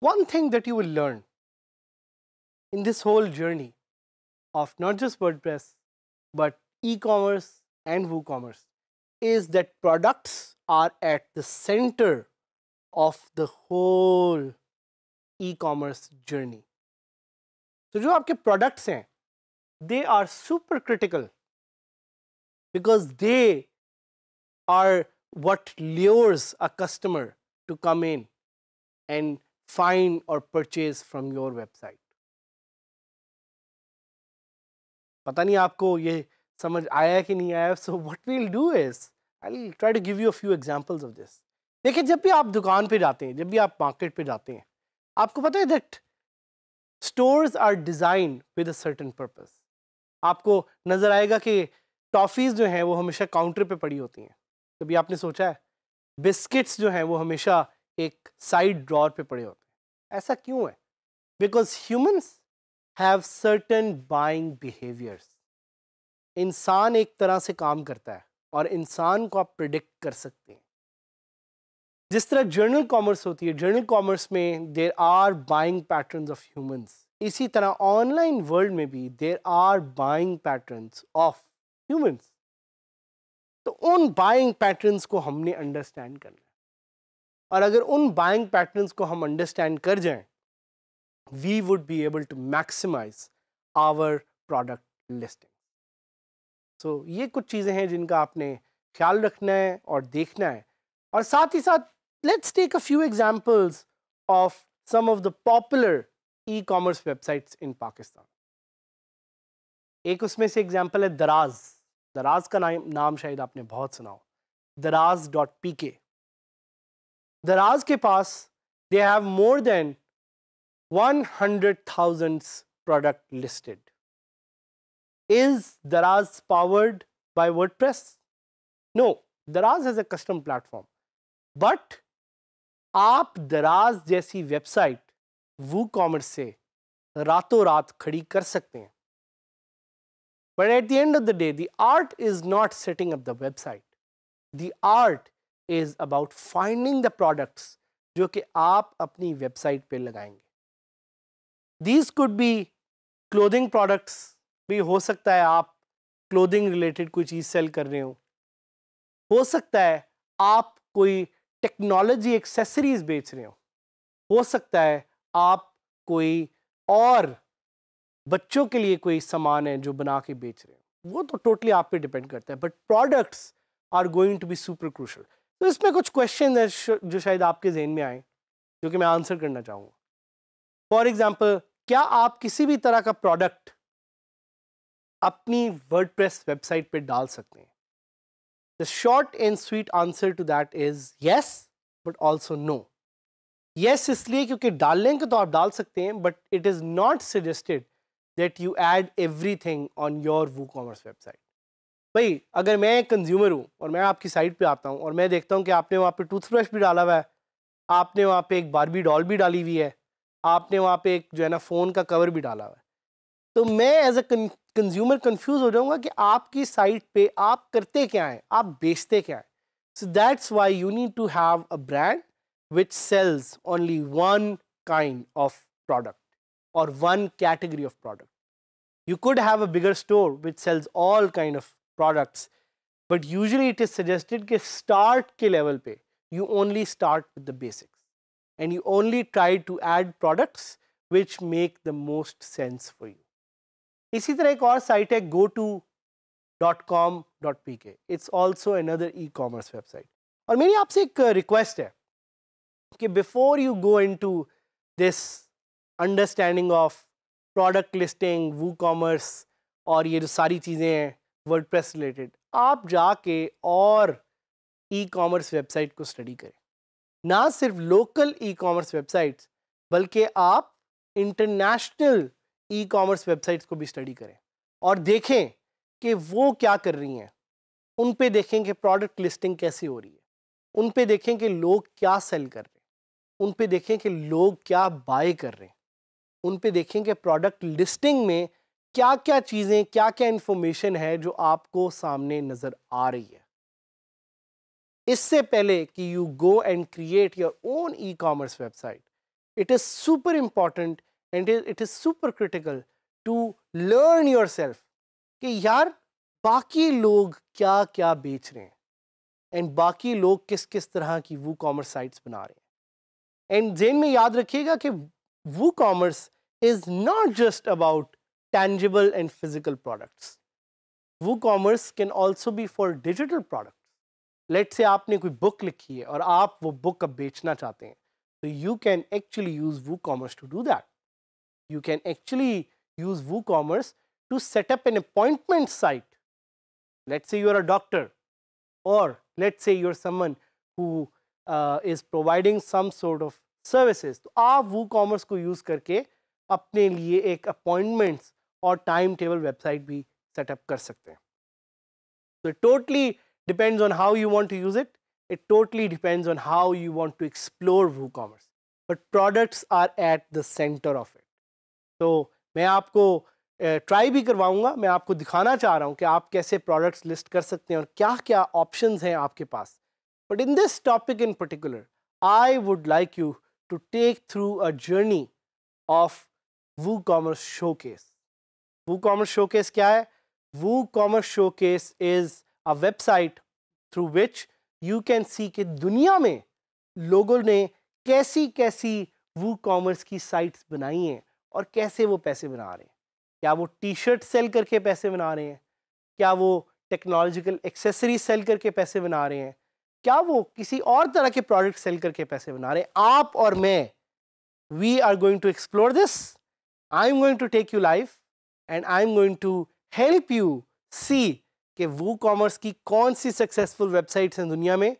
one thing that you will learn in this whole journey of not just WordPress, but e-commerce and WooCommerce is that products are at the center of the whole e-commerce journey. So, जो आपके products they are super critical because they are what lures a customer to come in and find or purchase from your website. पता नहीं आपको ये समझ आया कि नहीं आया so what we'll do is I try to give you a few examples of this देखिए जब भी आप दुकान पे जाते हैं जब भी आप मार्केट पे जाते हैं आपको पता है that stores are design with a certain purpose आपको नज़र आएगा कि टॉफ़ीज़ जो हैं वो हमेशा काउंटर पे पड़ी होती हैं कभी तो आपने सोचा है बिस्किट्स जो हैं वो हमेशा एक साइड ड्रॉर पे पड़े होते हैं ऐसा क्यों है because humans have certain buying behaviours इंसान एक तरह से काम करता है और इंसान को आप प्रिडिक्ट कर सकते हैं जिस तरह जर्नल कॉमर्स होती है जर्नल कॉमर्स में there are buying pattern of human इसी तरह ऑनलाइन वर्ल्ड में भी there are buying pattern of human तो उन बाइंग पैटर्न को हमने अंडरस्टैंड करना है और अगर उन बाइंग पैटर्न को हम अंडरस्टैंड कर जाएं we would be able to maximise our product listing so तो so, ये कुछ चीज़ें हैं जिनका आपने ख्याल रखना है और देखना है और साथ ही साथ let's take a few examples of some of the popular e commerce websites in Pakistan एक उसमें से एग्जांपल है दराज दराज का नाम नाम शायद आपने बहुत सुना हो दराज डॉट पी के दराज के पास they have more than one hundred thousands product listed Is Daraz powered by WordPress? No, Daraz has a custom platform. But आप दराज जैसी वेबसाइट वो कॉमर्स से रातों रात खड़ी कर सकते हैं but at the end of the day the art is not setting up the website the art is about finding the products जो कि आप अपनी वेबसाइट पर लगाएंगे these could be clothing products भी हो सकता है आप क्लोथिंग रिलेटेड कोई चीज़ सेल कर रहे हो हो सकता है आप कोई टेक्नोलॉजी एक्सेसरीज बेच रहे हो हो सकता है आप कोई और बच्चों के लिए कोई सामान है जो बना के बेच रहे हो वो तो टोटली आप पे डिपेंड करता है but products are going to be super crucial तो इसमें कुछ क्वेश्चन है जो शायद आपके जहन में आए जो कि मैं आंसर करना चाहूँगा फॉर एग्ज़ाम्पल क्या आप किसी भी तरह का प्रोडक्ट अपनी प्रेस वेबसाइट पर डाल सकते हैं the short and sweet answer to that is yes but also no yes इसलिए क्योंकि डालने को तो आप डाल सकते हैं but it is not suggested that you add everything on your WooCommerce website भाई अगर मैं एक कंज्यूमर हूँ और मैं आपकी साइट पर आता हूँ और मैं देखता हूँ कि आपने वहाँ पर टूथब्रश भी डाला हुआ है आपने वहाँ पर एक बारबी डॉल भी डाली हुई है आपने वहाँ पर एक जो है ना फ़ोन का कवर भी डाला हुआ है तो मैं एज अ कंज्यूमर कंफ्यूज हो जाऊंगा कि आपकी साइट पे आप करते क्या हैं आप बेचते क्या हैं so that's why you need to have a brand which sells only one kind of product और one category of product you could have a bigger store which sells all kind of products but usually it is suggested कि start के level पे you only start with the basics and you only try to add products which make the most sense for you इसी तरह एक और site है go to dot com dot P K it's also another e commerce website और मेरी आपसे एक request है कि before you go into this understanding of product listing WooCommerce और ये जो सारी चीज़ें हैं वर्ल्ड प्रेस रिलेटेड आप जाके और ई कॉमर्स वेबसाइट को स्टडी करें ना सिर्फ लोकल ई कॉमर्स वेबसाइट्स बल्कि आप इंटरनेशनल ई कॉमर्स वेबसाइट्स को भी स्टडी करें और देखें कि वो क्या कर रही हैं उन पे देखें कि प्रोडक्ट लिस्टिंग कैसी हो रही है उन पे देखें कि लोग क्या सेल कर रहे हैं उन पे देखें कि लोग क्या बाय कर रहे हैं उन पे देखें कि प्रोडक्ट लिस्टिंग में क्या क्या चीज़ें क्या क्या इन्फॉर्मेशन है जो आपको सामने नज़र आ रही है इससे पहले कि you go and create your own e commerce website it is super important and it is super critical to learn yourself कि यार बाकी लोग क्या क्या बेच रहे हैं एंड बाकी लोग किस किस तरह की वो कॉमर्स साइट्स बना रहे हैं एंड जेन में याद रखिएगा कि WooCommerce is not just about tangible and physical products WooCommerce can also be for digital products let's say आपने कोई बुक लिखी है और आप वो बुक अब बेचना चाहते हैं तो you can actually use WooCommerce to do that You can actually use WooCommerce to set up an appointment site. Let's say you are a doctor or let's say you are someone who uh, is providing some sort of services. So, आप WooCommerce को use करके अपने लिए एक appointments और time website भी set up सकते हैं. So it totally depends on how you want to use it. It totally depends on how you want to explore WooCommerce. But products are at the center of it. तो मैं आपको try भी करवाऊंगा मैं आपको दिखाना चाह रहा हूँ कि आप कैसे प्रोडक्ट्स लिस्ट कर सकते हैं और क्या क्या ऑप्शंस हैं आपके पास but in this topic in particular I would like you to take through a journey of WooCommerce showcase WooCommerce showcase क्या है WooCommerce showcase is a website through which you can see कि दुनिया में लोगों ने कैसी कैसी वू commerce की साइट्स बनाई हैं और कैसे वो पैसे बना रहे हैं क्या वो टी शर्ट सेल करके पैसे बना रहे हैं क्या वो टेक्नोलॉजिकल एक्सेसरी सेल करके पैसे बना रहे हैं क्या वो किसी और तरह के प्रोडक्ट सेल करके पैसे बना रहे हैं आप और मैं we are going to explore this I am going to take you live and I am going to help you see कि वो कॉमर्स की कौन सी सक्सेसफुल वेबसाइट्स हैं दुनिया में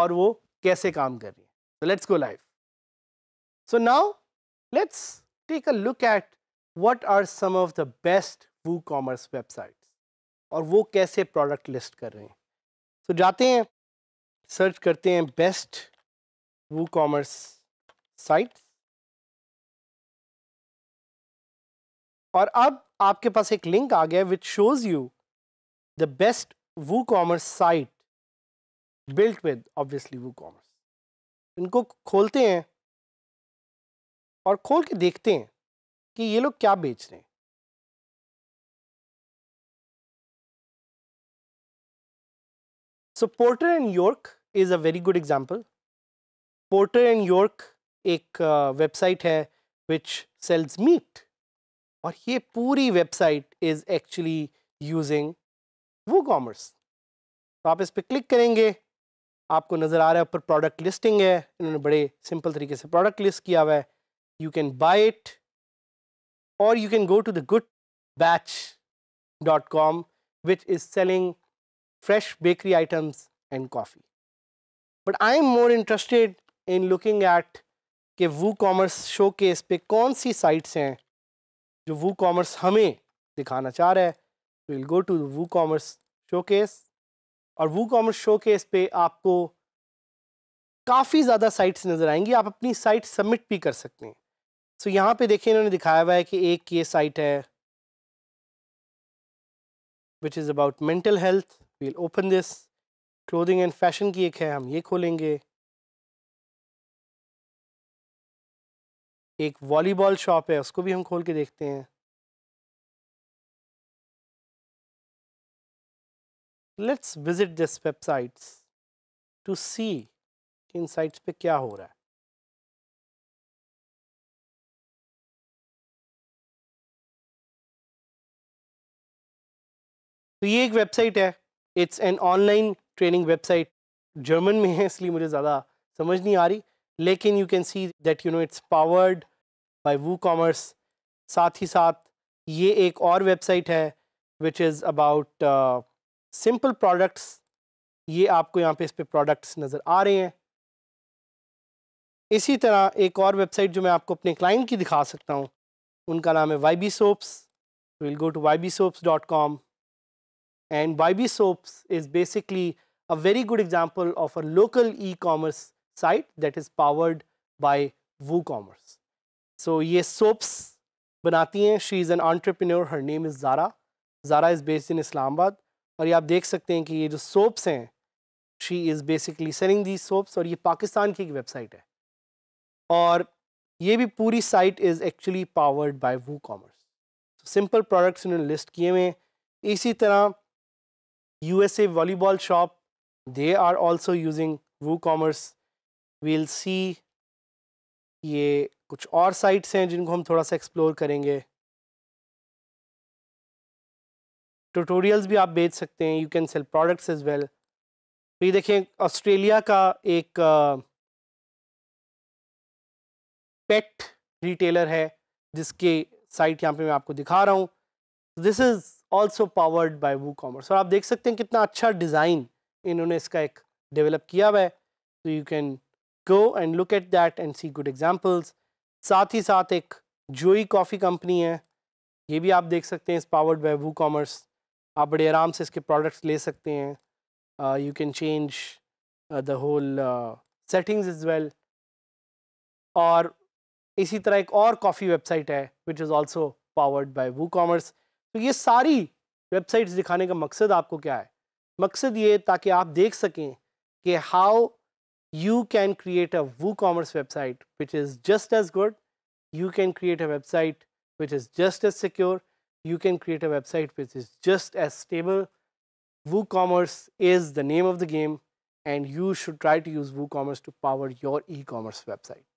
और वो कैसे काम कर रही हैं let's go live so now let's take a look at what are some of the best WooCommerce websites और वो कैसे प्रोडक्ट लिस्ट कर रहे हैं तो so, जाते हैं सर्च करते हैं बेस्ट वो कॉमर्स साइट और अब आपके पास एक लिंक आ गया which shows you the best WooCommerce site built with obviously WooCommerce इनको खोलते हैं और खोल के देखते हैं कि ये लोग क्या बेच रहे हैं so Porter and York is a very good example Porter and York एक वेबसाइट है विच सेल्स मीट और ये पूरी website is actually using WooCommerce तो आप इस पर क्लिक करेंगे आपको नज़र आ रहा है ऊपर प्रोडक्ट लिस्टिंग है इन्होंने बड़े सिंपल तरीके से प्रोडक्ट लिस्ट किया हुआ है you can buy it or you can go to the goodbatch.com which is selling fresh bakery items and coffee. But I am more interested in looking at ke woocommerce showcase pe kaun si sites hain jo woocommerce hame dikhana cha raha hai so we'll go to the woocommerce showcase showcase और वो commerce showcase पे आपको काफ़ी ज़्यादा sites नज़र आएंगी आप अपनी साइट सबमिट भी कर सकते हैं सो so, यहाँ पे देखिए इन्होंने दिखाया हुआ है कि एक ये साइट है which is about mental health we'll open this clothing and fashion की एक है हम ये खोलेंगे एक वॉलीबॉल शॉप है उसको भी हम खोल के देखते हैं let's visit this websites to see इन साइट्स पे क्या हो रहा है तो ये एक वेबसाइट है it's an online training website German में है इसलिए मुझे ज़्यादा समझ नहीं आ रही लेकिन you can see that you know it's powered by WooCommerce साथ ही साथ ये एक और वेबसाइट है which is about simple products ये आपको यहाँ पे इस पे प्रोडक्ट्स नज़र आ रहे हैं इसी तरह एक और वेबसाइट जो मैं आपको अपने क्लाइंट की दिखा सकता हूँ उनका नाम है Y B Soaps will go to Y B Soaps dot com And YB Soaps is basically a very good example of a local e-commerce site that is powered by WooCommerce. So ye soaps banati hain. She is an entrepreneur. Her name is Zara. Zara is based in Islamabad. और ये आप देख सकते हैं कि ये जो soaps हैं she is basically selling the soaps और ये पाकिस्तान की एक वेबसाइट है और ये भी पूरी site is actually powered by WooCommerce simple products इन्होंने लिस्ट किए हुए हैं इसी तरह USA Volleyball Shop, they are also using WooCommerce. We'll see ये कुछ और साइट्स हैं जिनको हम थोड़ा सा एक्सप्लोर करेंगे ट्यूटोरियल्स भी आप बेच सकते हैं you can sell products as well तो ये देखें ऑस्ट्रेलिया का एक पेट रिटेलर है जिसके साइट यहाँ पे मैं आपको दिखा रहा हूँ this is also powered by WooCommerce और आप देख सकते हैं कितना अच्छा डिज़ाइन इन्होंने इसका एक डेवलप किया हुआ है तो you can go and look at that and see good examples साथ ही साथ एक जोई कॉफ़ी कंपनी है ये भी आप देख सकते हैं इस पावर्ड बाय वू कॉमर्स आप बड़े आराम से इसके प्रोडक्ट्स ले सकते हैं you can change the whole settings as well और इसी तरह एक और कॉफ़ी वेबसाइट है which is also powered by WooCommerce तो ये सारी वेबसाइट्स दिखाने का मकसद आपको क्या है मकसद ये ताकि आप देख सकें कि how you can create a WooCommerce website which is just as good you can create a website which is just as secure you can create a website which is just as stable WooCommerce is the name of the game and you should try to use WooCommerce to power your e commerce website